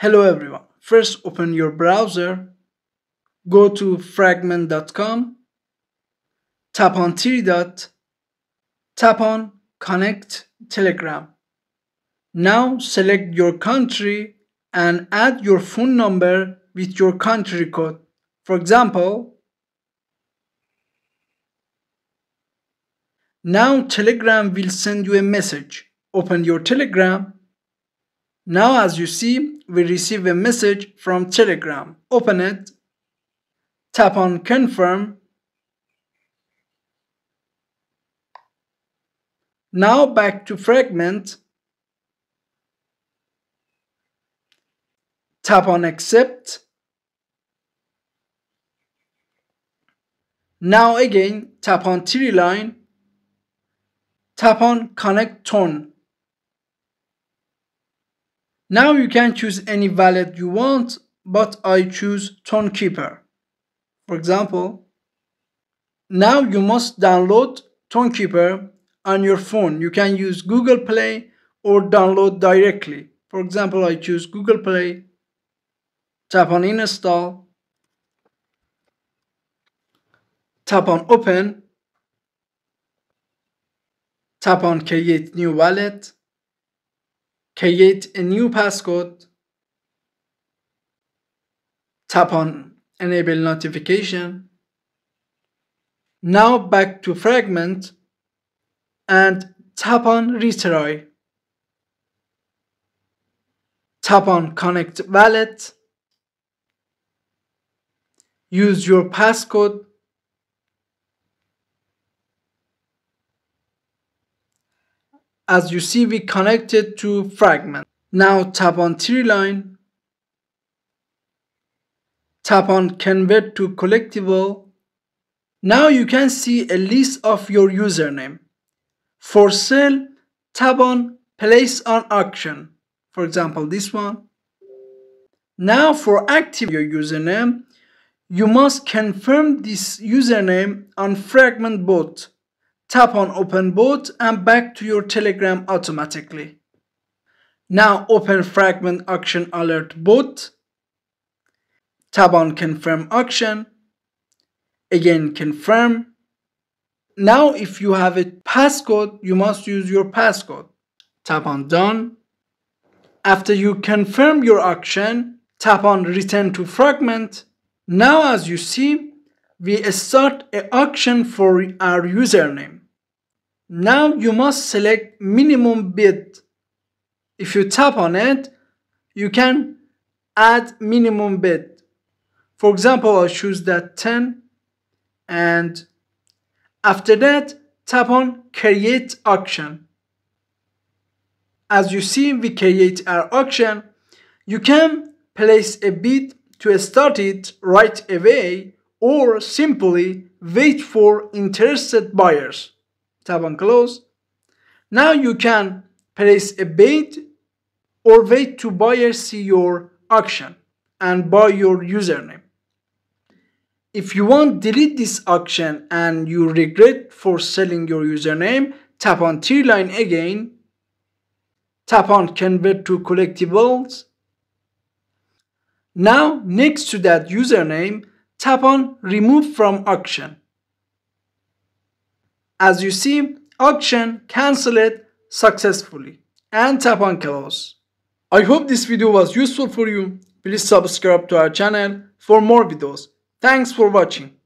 Hello everyone. First open your browser, go to fragment.com, tap on dot, tap on connect Telegram. Now select your country and add your phone number with your country code. For example, now Telegram will send you a message. Open your Telegram now as you see, we receive a message from Telegram. Open it, tap on confirm. Now back to fragment, tap on accept. Now again, tap on three line, tap on connect tone now you can choose any wallet you want, but I choose Tonekeeper. For example, now you must download Tonekeeper on your phone. You can use Google Play or download directly. For example, I choose Google Play, tap on install, tap on open, tap on create new wallet, create a new passcode, tap on enable notification. Now back to fragment and tap on retry. Tap on connect wallet. Use your passcode As you see, we connected to fragment. Now tap on tree line. Tap on convert to collectible. Now you can see a list of your username. For sale, tap on place on auction. For example, this one. Now for active your username, you must confirm this username on Fragment Bot tap on open boot and back to your Telegram automatically. Now open fragment auction alert boot, tap on confirm auction, again confirm. Now if you have a passcode, you must use your passcode. Tap on done. After you confirm your auction, tap on return to fragment. Now as you see, we start an auction for our username. Now you must select minimum bid. If you tap on it, you can add minimum bid. For example, I'll choose that 10 and after that, tap on create auction. As you see, we create our auction. You can place a bid to start it right away or simply wait for interested buyers. Tab and close. Now you can place a bid or wait to buyer see your auction and buy your username. If you want delete this auction and you regret for selling your username, tap on tier line again, tap on convert to collectibles. Now next to that username, tap on remove from auction. As you see, auction cancelled successfully and tap on close. I hope this video was useful for you. Please subscribe to our channel for more videos. Thanks for watching.